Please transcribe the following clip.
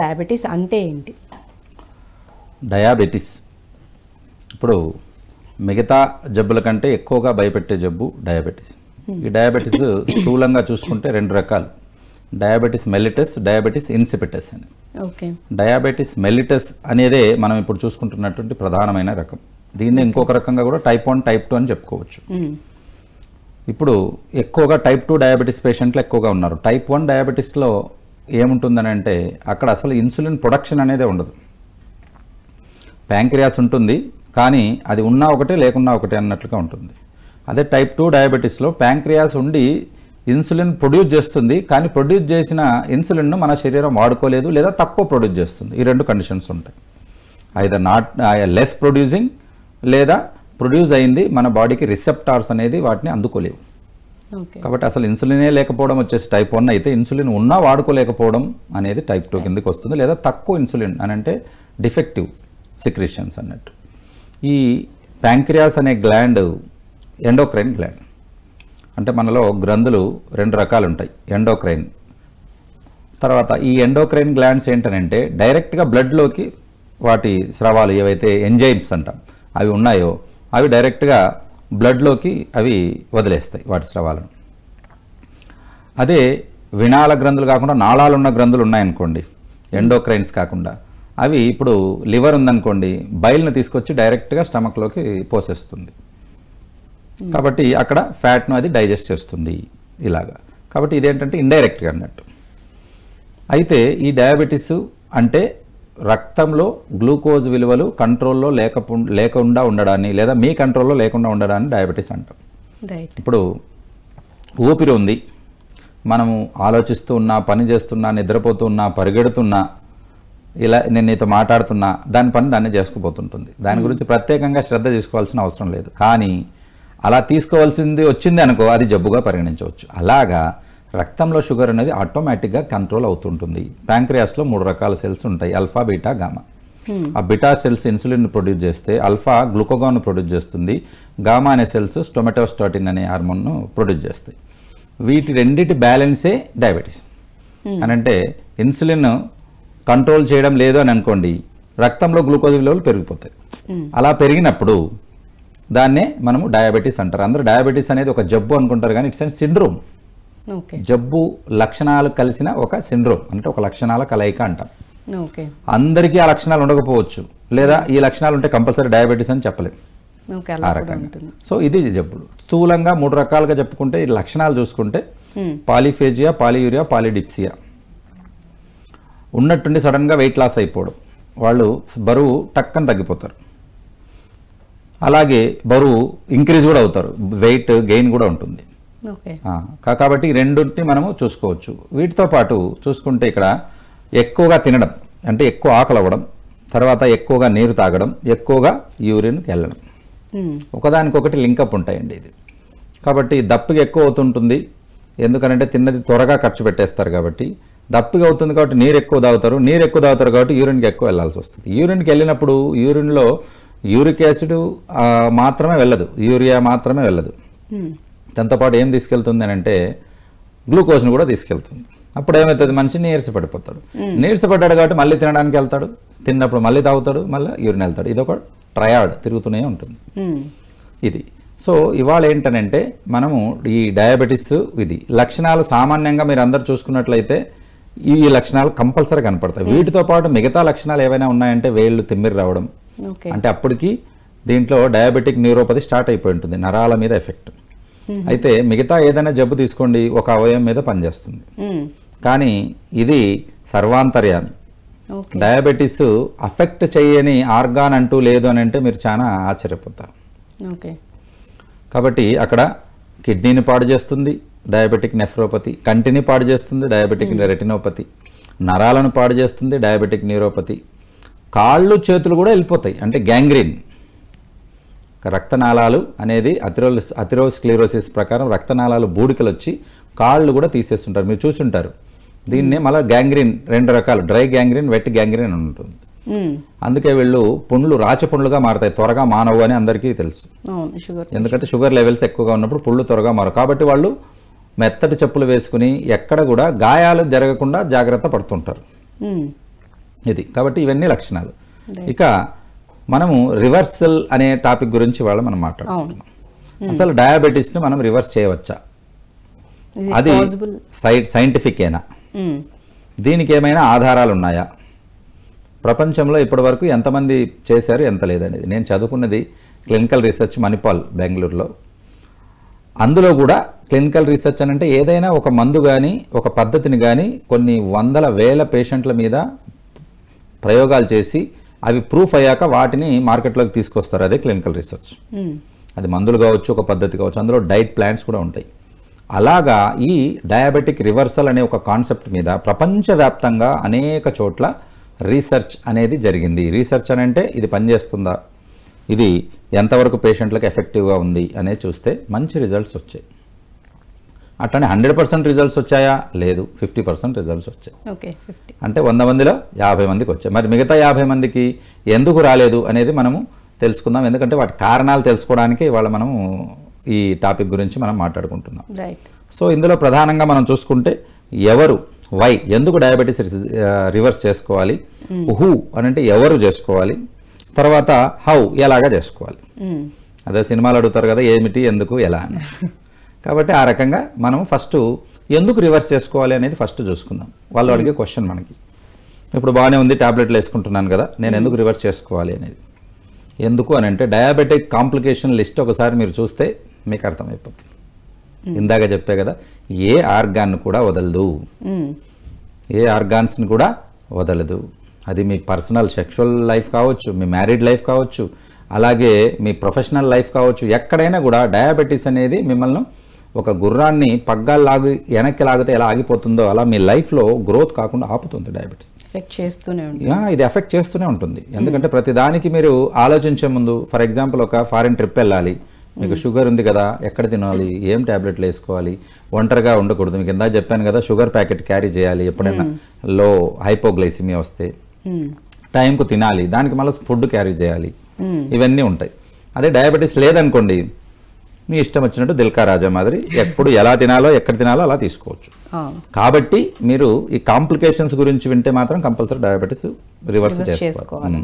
Diabetes అంటే ఏంటి diabetes ఇప్పుడు మిగతా జబ్బుల కంటే ఎక్కువగా భయపెట్టే జబ్బు డయాబెటీస్ hmm. ఈ డయాబెటీస్ స్థూలంగా చూసుకుంటే రెండు రకాలు డయాబెటీస్ మెలిటస్ డయాబెటీస్ ఇన్సిపిటస్ అని ఓకే డయాబెటీస్ మెలిటస్ అనేదే మనం ఇప్పుడు చూసుకుంటున్నటువంటి ప్రధానమైన రకం దీన్ని ఇంకొక రకంగా కూడా టైప్ వన్ టైప్ టూ అని చెప్పుకోవచ్చు hmm. ఇప్పుడు ఎక్కువగా టైప్ టూ డయాబెటీస్ పేషెంట్లు ఎక్కువగా ఉన్నారు టైప్ వన్ డయాబెటీస్లో ఏముంటుందని అంటే అక్కడ అసలు ఇన్సులిన్ ప్రొడక్షన్ అనేది ఉండదు ప్యాంక్రియాస్ ఉంటుంది కానీ అది ఉన్నా ఒకటే లేకున్నా ఒకటే అన్నట్లుగా ఉంటుంది అదే టైప్ టూ డయాబెటీస్లో ప్యాంక్రియాస్ ఉండి ఇన్సులిన్ ప్రొడ్యూస్ చేస్తుంది కానీ ప్రొడ్యూస్ చేసిన ఇన్సులిన్ను మన శరీరం వాడుకోలేదు లేదా తక్కువ ప్రొడ్యూస్ చేస్తుంది ఈ రెండు కండిషన్స్ ఉంటాయి ఐదర్ నాట్ లెస్ ప్రొడ్యూసింగ్ లేదా ప్రొడ్యూస్ అయింది మన బాడీకి రిసెప్టార్స్ అనేది వాటిని అందుకోలేవు కాబట్టి అసలు ఇన్సులినే లేకపోవడం వచ్చేసి టైప్ వన్ అయితే ఇన్సులిన్ ఉన్నా వాడుకోలేకపోవడం అనేది టైప్ టూ కిందకి వస్తుంది లేదా తక్కువ ఇన్సులిన్ అని అంటే డిఫెక్టివ్ సిక్రిషన్స్ అన్నట్టు ఈ ప్యాంక్రియాస్ అనే గ్లాండ్ ఎండోక్రైన్ గ్లాండ్ అంటే మనలో గ్రంథులు రెండు రకాలు ఉంటాయి ఎండోక్రైన్ తర్వాత ఈ ఎండోక్రైన్ గ్లాండ్స్ ఏంటనంటే డైరెక్ట్గా బ్లడ్లోకి వాటి స్రవాలు ఏవైతే ఎంజైమ్స్ అంటాం అవి ఉన్నాయో అవి డైరెక్ట్గా బ్లడ్లోకి అవి వదిలేస్తాయి వాటి స్రవాలను అదే వినాల గ్రంథులు కాకుండా నాళాలు ఉన్న గ్రంథులు ఉన్నాయనుకోండి ఎండోక్రైన్స్ కాకుండా అవి ఇప్పుడు లివర్ ఉందనుకోండి బయల్ని తీసుకొచ్చి డైరెక్ట్గా స్టమక్లోకి పోసేస్తుంది hmm. కాబట్టి అక్కడ ఫ్యాట్ను అది డైజెస్ట్ చేస్తుంది ఇలాగా కాబట్టి ఇదేంటంటే ఇండైరెక్ట్గా అన్నట్టు అయితే ఈ డయాబెటీస్ అంటే రక్తంలో గ్లూకోజ్ విలువలు కంట్రోల్లో లేక లేకుండా ఉండడాన్ని లేదా మీ కంట్రోల్లో లేకుండా ఉండడాన్ని డయాబెటీస్ అంటాం ఇప్పుడు ఊపిరి ఉంది మనము ఆలోచిస్తూ ఉన్నా పని చేస్తున్నా నిద్రపోతున్నా పరిగెడుతున్నా ఇలా నేను నీతో మాట్లాడుతున్నా దాని పని దాన్ని చేసుకుపోతుంటుంది దాని hmm. గురించి ప్రత్యేకంగా శ్రద్ధ తీసుకోవాల్సిన అవసరం లేదు కానీ అలా తీసుకోవాల్సింది వచ్చింది అనుకో అది జబ్బుగా పరిగణించవచ్చు అలాగా రక్తంలో షుగర్ అనేది ఆటోమేటిక్గా కంట్రోల్ అవుతుంటుంది ప్యాంక్రియాస్లో మూడు రకాల సెల్స్ ఉంటాయి అల్ఫా బీటా గామా hmm. ఆ బిటా సెల్స్ ఇన్సులిన్ ప్రొడ్యూస్ చేస్తే అల్ఫా గ్లూకోగాన్ ప్రొడ్యూస్ చేస్తుంది గామా అనే సెల్స్ స్టొమాటోస్టాటిన్ అనే హార్మోన్ను ప్రొడ్యూస్ చేస్తాయి వీటి రెండింటి బ్యాలెన్సే డయాబెటీస్ hmm. అని అంటే ఇన్సులిన్ కంట్రోల్ చేయడం లేదు అని అనుకోండి రక్తంలో గ్లూకోజ్ విలువలు పెరిగిపోతాయి hmm. అలా పెరిగినప్పుడు దాన్నే మనము డయాబెటీస్ అంటారు అందరూ డయాబెటీస్ అనేది ఒక జబ్బు అనుకుంటారు కానీ ఇట్స్ అండ్ సిండ్రోమ్ జబ్బు లక్షణాలు కలిసిన ఒక సిండ్రోమ్ అంటే ఒక లక్షణాల కలయిక అంటాం అందరికీ ఆ లక్షణాలు ఉండకపోవచ్చు లేదా ఈ లక్షణాలు ఉంటే కంపల్సరీ డయాబెటీస్ అని చెప్పలేము ఆ రకంగా సో ఇది జబ్బులు స్థూలంగా మూడు రకాలుగా చెప్పుకుంటే ఈ లక్షణాలు చూసుకుంటే పాలిఫేజియా పాలియూరియా పాలిడిప్సియా ఉన్నట్టుండి సడన్గా వెయిట్ లాస్ అయిపోవడం వాళ్ళు బరువు టక్కన తగ్గిపోతారు అలాగే బరువు ఇంక్రీజ్ కూడా అవుతారు వెయిట్ గెయిన్ కూడా ఉంటుంది కాబట్టి రెండుని మనము చూసుకోవచ్చు వీటితో పాటు చూసుకుంటే ఇక్కడ ఎక్కువగా తినడం అంటే ఎక్కువ ఆకలి అవ్వడం తర్వాత ఎక్కువగా నీరు తాగడం ఎక్కువగా యూరిన్కి వెళ్ళడం ఒకదానికొకటి లింకప్ ఉంటాయండి ఇది కాబట్టి దప్పిగా ఎక్కువ అవుతుంటుంది ఎందుకనంటే తిన్నది త్వరగా ఖర్చు పెట్టేస్తారు కాబట్టి దప్పిగా అవుతుంది కాబట్టి నీరు ఎక్కువ తాగుతారు నీరు ఎక్కువ తాగుతారు కాబట్టి యూరిన్కి ఎక్కువ వెళ్ళాల్సి వస్తుంది యూరిన్కి వెళ్ళినప్పుడు యూరిన్లో యూరిక్ యాసిడ్ మాత్రమే వెళ్ళదు యూరియా మాత్రమే వెళ్ళదు దాంతో పాటు ఏం తీసుకెళ్తుంది అని అంటే గ్లూకోజ్ను కూడా తీసుకెళ్తుంది అప్పుడు ఏమవుతుంది మనిషి నీరస పడిపోతాడు నీరస పడ్డాడు కాబట్టి మళ్ళీ తినడానికి వెళ్తాడు తిన్నప్పుడు మళ్ళీ తాగుతాడు మళ్ళీ యూరిన్ వెళ్తాడు ఇది ఒక ట్రయాడ్ తిరుగుతూనే ఉంటుంది ఇది సో ఇవాళ ఏంటనంటే మనము ఈ డయాబెటీస్ ఇది లక్షణాలు సామాన్యంగా మీరు అందరు చూసుకున్నట్లయితే ఈ లక్షణాలు కంపల్సరీ కనపడతాయి వీటితో పాటు మిగతా లక్షణాలు ఏవైనా ఉన్నాయంటే వేళ్ళు తిమ్మిరి రావడం అంటే అప్పటికి దీంట్లో డయాబెటిక్ న్యూరోపతి స్టార్ట్ అయిపోయి ఉంటుంది నరాల మీద ఎఫెక్ట్ Mm-hmm. అయితే మిగతా ఏదైనా జబ్బు తీసుకోండి ఒక అవయవం మీద పనిచేస్తుంది mm. కానీ ఇది సర్వాంతర్యాన్ని డయాబెటీస్ అఫెక్ట్ చేయని ఆర్గాన్ అంటూ లేదు అని అంటే మీరు చాలా ఆశ్చర్యపోతారు కాబట్టి అక్కడ కిడ్నీని పాడు చేస్తుంది డయాబెటిక్ నెఫ్రోపతి కంటిని పాడు చేస్తుంది డయాబెటిక్ mm. రెటినోపతి నరాలను పాడు చేస్తుంది డయాబెటిక్ న్యూరోపతి కాళ్ళు చేతులు కూడా వెళ్ళిపోతాయి అంటే గ్యాంగ్రీన్ రక్తనాళాలు అనేది అతిరో అతిరోస్క్లీరోసిస్ ప్రకారం రక్తనాళాలు బూడికలు వచ్చి కాళ్ళు కూడా తీసేస్తుంటారు మీరు చూసుంటారు దీన్నే మళ్ళీ గ్యాంగ్రీన్ రెండు రకాలు డ్రై గ్యాంగ్రీన్ వెట్ గ్యాంగ్రీన్ ఉంటుంది అందుకే వీళ్ళు పుండ్లు రాచ పుండ్లుగా మారతాయి త్వరగా మానవు అని అందరికీ తెలుసు ఎందుకంటే షుగర్ లెవెల్స్ ఎక్కువగా ఉన్నప్పుడు పుళ్ళు త్వరగా మారు కాబట్టి వాళ్ళు మెత్తటి చెప్పులు వేసుకుని ఎక్కడ కూడా గాయాలు జరగకుండా జాగ్రత్త పడుతుంటారు ఇది కాబట్టి ఇవన్నీ లక్షణాలు ఇక మనము రివర్సల్ అనే టాపిక్ గురించి వాళ్ళ మనం మాట్లాడుకుంటున్నాం అసలు డయాబెటీస్ని మనం రివర్స్ చేయవచ్చా అది సైంటిఫిక్ ఏనా దీనికి ఏమైనా ఆధారాలు ఉన్నాయా ప్రపంచంలో ఇప్పటి వరకు ఎంతమంది చేశారు ఎంత లేదనేది నేను చదువుకున్నది క్లినికల్ రీసెర్చ్ మణిపాల్ బెంగళూరులో అందులో కూడా క్లినికల్ రీసెర్చ్ అని అంటే ఏదైనా ఒక మందు కానీ ఒక పద్ధతిని కానీ కొన్ని వందల వేల పేషెంట్ల మీద ప్రయోగాలు చేసి అవి ప్రూఫ్ అయ్యాక వాటిని మార్కెట్లోకి తీసుకొస్తారు అదే క్లినికల్ రీసెర్చ్ hmm. అది మందులు కావచ్చు ఒక పద్ధతి కావచ్చు అందులో డైట్ ప్లాన్స్ కూడా ఉంటాయి అలాగా ఈ డయాబెటిక్ రివర్సల్ అనే ఒక కాన్సెప్ట్ మీద ప్రపంచవ్యాప్తంగా అనేక చోట్ల రీసెర్చ్ అనేది జరిగింది రీసెర్చ్ అని అంటే ఇది పనిచేస్తుందా ఇది ఎంతవరకు పేషెంట్లకు ఎఫెక్టివ్గా ఉంది అనేది చూస్తే మంచి రిజల్ట్స్ వచ్చాయి అట్లానే హండ్రెడ్ పర్సెంట్ రిజల్ట్స్ వచ్చాయా లేదు ఫిఫ్టీ పర్సెంట్ రిజల్ట్స్ వచ్చాయి అంటే వంద మందిలో యాభై మందికి వచ్చాయి మరి మిగతా యాభై మందికి ఎందుకు రాలేదు అనేది మనము తెలుసుకుందాం ఎందుకంటే వాటి కారణాలు తెలుసుకోవడానికి ఇవాళ మనము ఈ టాపిక్ గురించి మనం మాట్లాడుకుంటున్నాం సో ఇందులో ప్రధానంగా మనం చూసుకుంటే ఎవరు వై ఎందుకు డయాబెటీస్ రివర్స్ చేసుకోవాలి hmm. హూ అని అంటే ఎవరు చేసుకోవాలి తర్వాత హౌ ఎలాగా చేసుకోవాలి hmm. అదే సినిమాలు అడుగుతారు కదా ఏమిటి ఎందుకు ఎలా అని కాబట్టి ఆ రకంగా మనం ఫస్ట్ ఎందుకు రివర్స్ చేసుకోవాలి అనేది ఫస్ట్ చూసుకుందాం వాళ్ళు అడిగే క్వశ్చన్ మనకి ఇప్పుడు బాగానే ఉంది ట్యాబ్లెట్లు వేసుకుంటున్నాను కదా నేను ఎందుకు రివర్స్ చేసుకోవాలి అనేది ఎందుకు అని అంటే డయాబెటిక్ కాంప్లికేషన్ లిస్ట్ ఒకసారి మీరు చూస్తే మీకు అర్థమైపోతుంది ఇందాక చెప్పే కదా ఏ ఆర్గాన్ కూడా వదలదు ఏ ఆర్గాన్స్ని కూడా వదలదు అది మీ పర్సనల్ సెక్షువల్ లైఫ్ కావచ్చు మీ మ్యారీడ్ లైఫ్ కావచ్చు అలాగే మీ ప్రొఫెషనల్ లైఫ్ కావచ్చు ఎక్కడైనా కూడా డయాబెటీస్ అనేది మిమ్మల్ని ఒక గుర్రాన్ని పగ్గాలు లాగి వెనక్కి లాగితే ఎలా ఆగిపోతుందో అలా మీ లైఫ్లో గ్రోత్ కాకుండా ఆపుతుంది డయాబెటీస్ ఎఫెక్ట్ చేస్తూనే ఉంటుంది ఇది ఎఫెక్ట్ చేస్తూనే ఉంటుంది ఎందుకంటే ప్రతిదానికి మీరు ఆలోచించే ముందు ఫర్ ఎగ్జాంపుల్ ఒక ఫారిన్ ట్రిప్ వెళ్ళాలి మీకు hmm. షుగర్ ఉంది కదా ఎక్కడ తినాలి ఏం ట్యాబ్లెట్లు వేసుకోవాలి ఒంటరిగా ఉండకూడదు మీకు ఇందా చెప్పాను కదా షుగర్ ప్యాకెట్ క్యారీ చేయాలి ఎప్పుడైనా hmm. లో హైపోగ్లైసిమియా వస్తే hmm. టైంకు తినాలి దానికి మళ్ళీ ఫుడ్ క్యారీ చేయాలి ఇవన్నీ ఉంటాయి అదే డయాబెటీస్ లేదనుకోండి మీ ఇష్టం వచ్చినట్టు దిల్కా రాజా మాదిరి ఎప్పుడు ఎలా తినాలో ఎక్కడ తినాలో అలా తీసుకోవచ్చు కాబట్టి మీరు ఈ కాంప్లికేషన్స్ గురించి వింటే మాత్రం కంపల్సరీ డయాబెటీస్ రివర్స్ చేసుకోవాలి